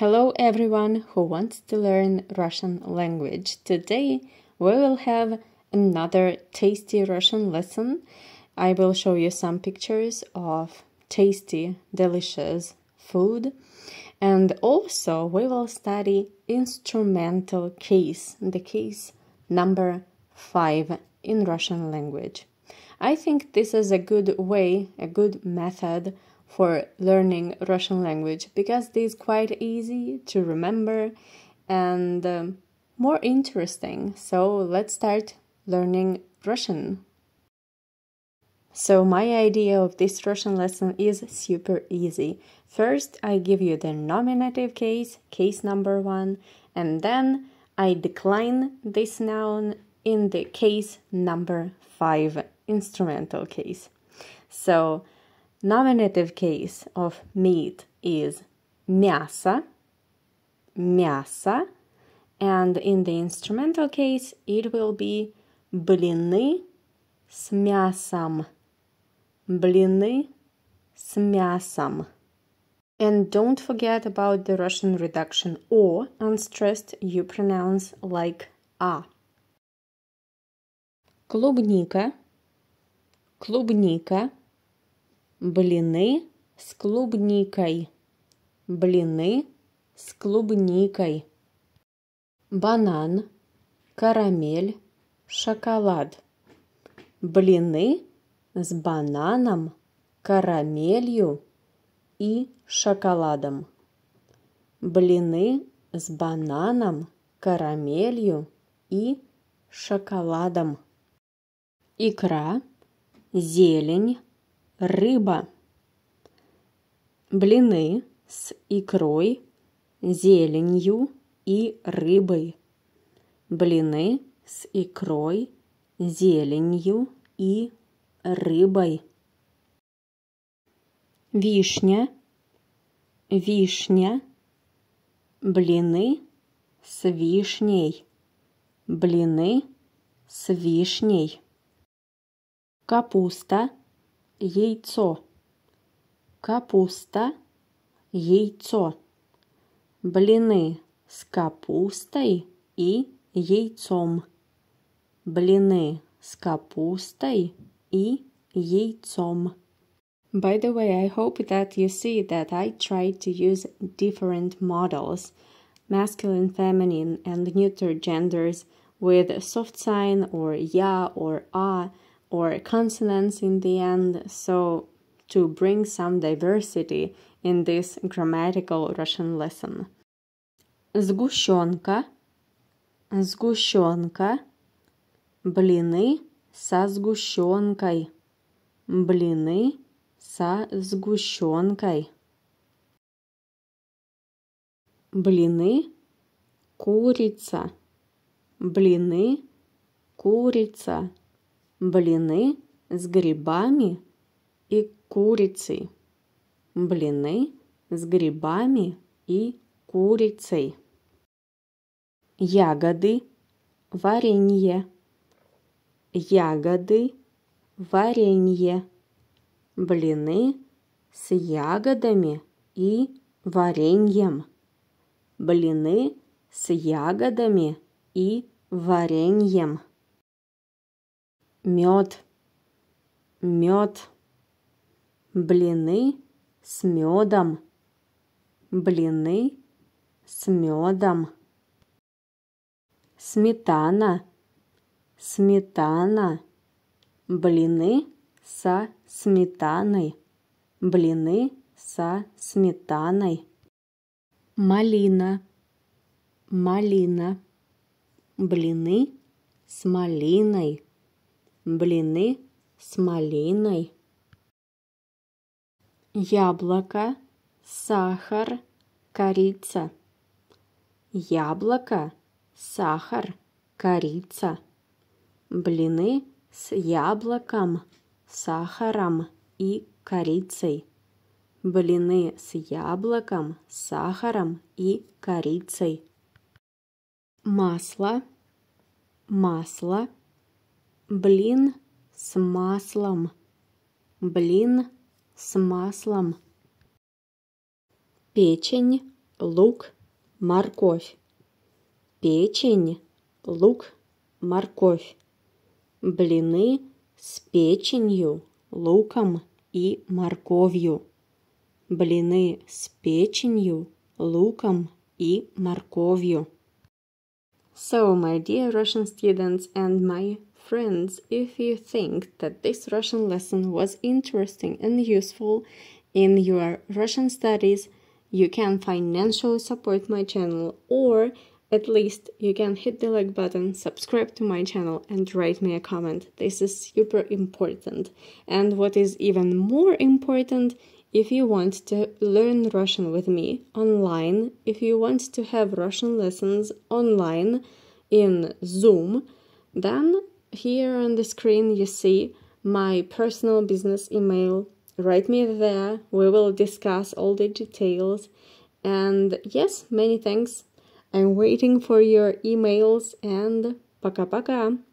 Hello everyone who wants to learn Russian language. Today we will have another tasty Russian lesson. I will show you some pictures of tasty, delicious food and also we will study instrumental case, the case number 5 in Russian language. I think this is a good way, a good method for learning Russian language because it is quite easy to remember and um, more interesting. So let's start learning Russian. So my idea of this Russian lesson is super easy. First, I give you the nominative case, case number 1, and then I decline this noun in the case number 5, instrumental case. So nominative case of meat is мясо, мясо, and in the instrumental case it will be блины с мясом, блины с мясом. And don't forget about the Russian reduction o unstressed you pronounce like a. Клубника, клубника, Блины с клубникой. Блины с клубникой. Банан, карамель, шоколад. Блины с бананом, карамелью и шоколадом. Блины с бананом, карамелью и шоколадом. Икра, зелень, рыба, блины с икрой, зеленью и рыбой, блины с икрой, зеленью и рыбой. Вишня, вишня, блины с вишней, блины с вишней. Капуста – яйцо, капуста, яйцо, блины с капустой и яйцом, блины с капустой и яйцом. By the way, I hope that you see that I tried to use different models, masculine, feminine, and neuter genders with soft sign or ya or a or consonants in the end. So, to bring some diversity in this grammatical Russian lesson. Сгущенка, сгущенка, блины со сгущенкой, блины со сгущенкой. Блины, курица, блины, курица. Блины с грибами и курицей. Блины с грибами и курицей. Ягоды, варенье. Ягоды, варенье. Блины с ягодами и вареньем. Блины с ягодами и вареньем мед, мед, блины с медом, блины с медом, сметана, сметана, блины со сметаной, блины со сметаной, малина, малина, блины с малиной блины с малиной, яблоко, сахар, корица. Яблоко, сахар, корица. Блины с яблоком, сахаром и корицей. Блины с яблоком, сахаром и корицей. Масло, масло, блин с маслом, блин с маслом. Печень, лук, морковь. Печень, лук, морковь. Блины с печенью, луком и морковью. Блины с печенью, луком и морковью. So, my dear Russian students and my friends, if you think that this Russian lesson was interesting and useful in your Russian studies, you can financially support my channel or at least you can hit the like button, subscribe to my channel, and write me a comment. This is super important. And what is even more important if you want to learn Russian with me online, if you want to have Russian lessons online in Zoom, then here on the screen you see my personal business email. Write me there, we will discuss all the details. And yes, many thanks. I'm waiting for your emails and пока-пока.